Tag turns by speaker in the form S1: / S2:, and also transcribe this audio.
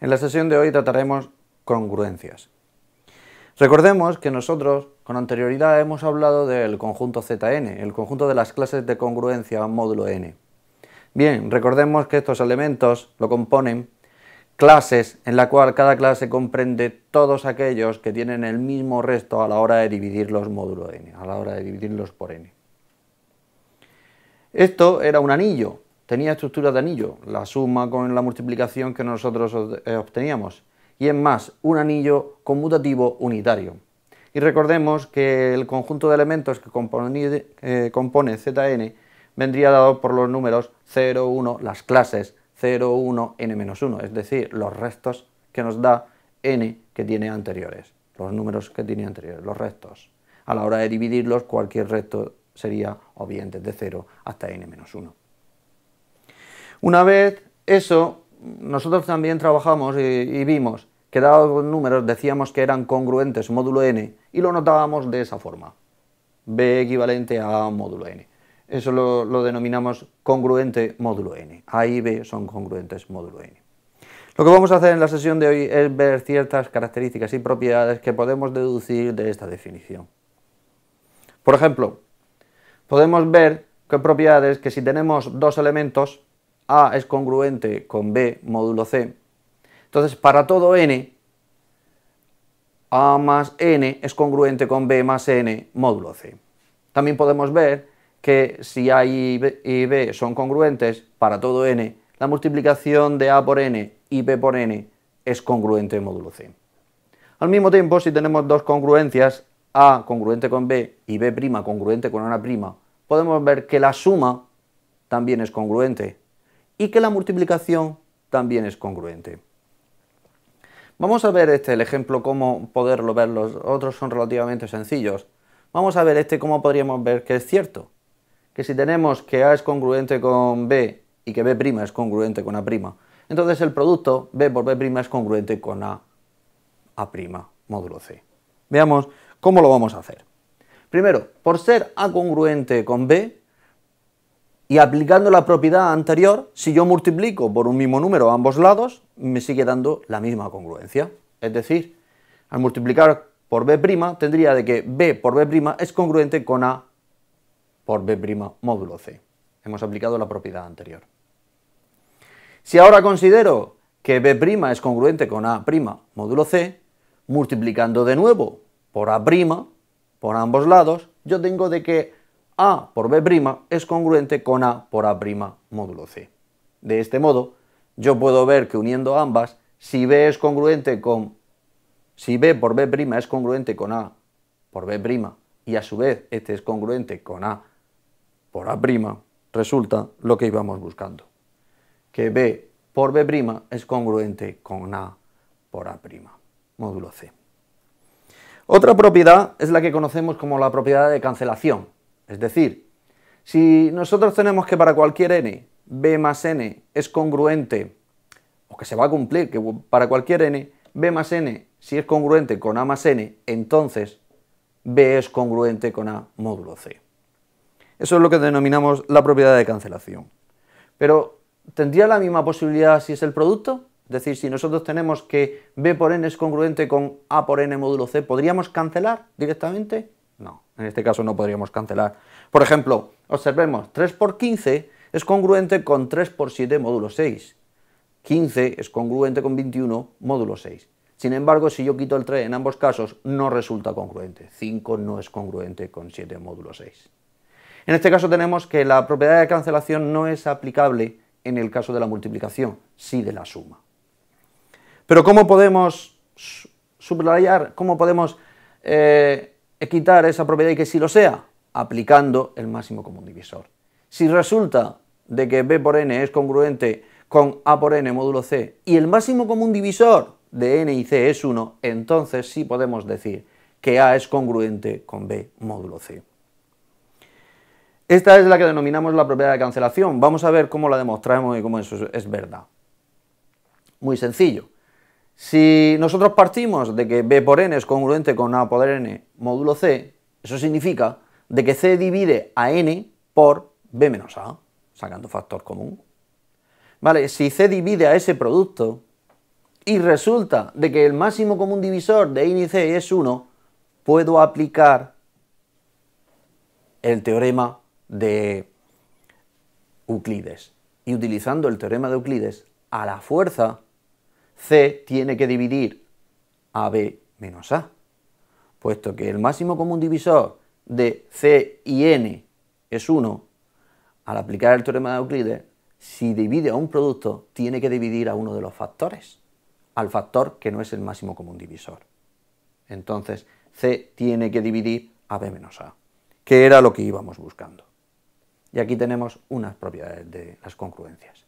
S1: En la sesión de hoy trataremos congruencias. Recordemos que nosotros con anterioridad hemos hablado del conjunto ZN, el conjunto de las clases de congruencia módulo n. Bien, recordemos que estos elementos lo componen clases en la cual cada clase comprende todos aquellos que tienen el mismo resto a la hora de dividirlos módulo n, a la hora de dividirlos por n. Esto era un anillo, tenía estructura de anillo, la suma con la multiplicación que nosotros eh, obteníamos. Y es más, un anillo conmutativo unitario. Y recordemos que el conjunto de elementos que compone, eh, Zn vendría dado por los números 0, 1, las clases 0, 1, n-1, es decir, los restos que nos da n que tiene anteriores, los números que tiene anteriores, los restos. A la hora de dividirlos, cualquier resto sería bien desde 0 hasta n-1. Una vez eso, nosotros también trabajamos y, vimos que dados números decíamos que eran congruentes módulo n y lo notábamos de esa forma. B equivalente a módulo n. Eso lo, denominamos congruente módulo n. A y B son congruentes módulo n. Lo que vamos a hacer en la sesión de hoy es ver ciertas características y propiedades que podemos deducir de esta definición. Por ejemplo, podemos ver que propiedades que si tenemos dos elementos, a es congruente con B módulo C. Entonces, para todo n, A más n es congruente con B más n módulo C. También podemos ver que si A y B, son congruentes para todo n, la multiplicación de A por n y B por n es congruente módulo C. Al mismo tiempo, si tenemos dos congruencias, A congruente con B y B' congruente con A', podemos ver que la suma también es congruente y que la multiplicación también es congruente. Vamos a ver este el ejemplo, cómo poderlo ver, los otros son relativamente sencillos. Vamos a ver este cómo podríamos ver que es cierto, que si tenemos que A es congruente con B y que B' es congruente con A', entonces el producto B por B' es congruente con A, A' módulo C. Veamos cómo lo vamos a hacer. Primero, por ser A congruente con B, y aplicando la propiedad anterior, si yo multiplico por un mismo número a ambos lados, me sigue dando la misma congruencia. Es decir, al multiplicar por B' tendría de que B por B' es congruente con A por B' módulo C. Hemos aplicado la propiedad anterior. Si ahora considero que B' es congruente con A' módulo C, multiplicando de nuevo por A' por ambos lados, yo tengo de que a por B' es congruente con A por A' módulo C. De este modo, yo puedo ver que uniendo ambas, si B es congruente con... Si B por B' es congruente con A por B' y a su vez este es congruente con A por A', resulta lo que íbamos buscando. Que B por B' es congruente con A por A', módulo C. Otra propiedad es la que conocemos como la propiedad de cancelación, es decir, si nosotros tenemos que para cualquier n, b más n es congruente, o que se va a cumplir, que para cualquier n, b más n, si es congruente con a más n, entonces b es congruente con a módulo c. Eso es lo que denominamos la propiedad de cancelación. Pero, ¿tendría la misma posibilidad si es el producto? Es decir, si nosotros tenemos que b por n es congruente con a por n módulo c, ¿podríamos cancelar directamente? No, en este caso no podríamos cancelar. Por ejemplo, observemos, 3 por 15 es congruente con 3 por 7 módulo 6. 15 es congruente con 21 módulo 6. Sin embargo, si yo quito el 3 en ambos casos, no resulta congruente. 5 no es congruente con 7 módulo 6. En este caso tenemos que la propiedad de cancelación no es aplicable en el caso de la multiplicación, sí de la suma. Pero ¿cómo podemos subrayar, cómo podemos eh, es quitar esa propiedad y que sí lo sea, aplicando el máximo común divisor. Si resulta de que b por n es congruente con a por n módulo c y el máximo común divisor de n y c es 1, entonces sí podemos decir que a es congruente con b módulo c. Esta es la que denominamos la propiedad de cancelación. Vamos a ver cómo la demostramos y cómo eso es verdad. Muy sencillo. Si nosotros partimos de que B por n es congruente con A por n módulo C, eso significa de que C divide a n por B menos A, sacando factor común. Vale, si C divide a ese producto y resulta de que el máximo común divisor de n y C es 1, puedo aplicar el teorema de Euclides. Y utilizando el teorema de Euclides, a la fuerza C tiene que dividir a B menos A, puesto que el máximo común divisor de C y N es 1, al aplicar el teorema de Euclides, si divide a un producto, tiene que dividir a uno de los factores, al factor que no es el máximo común divisor. Entonces, C tiene que dividir a B menos A, que era lo que íbamos buscando. Y aquí tenemos unas propiedades de las congruencias.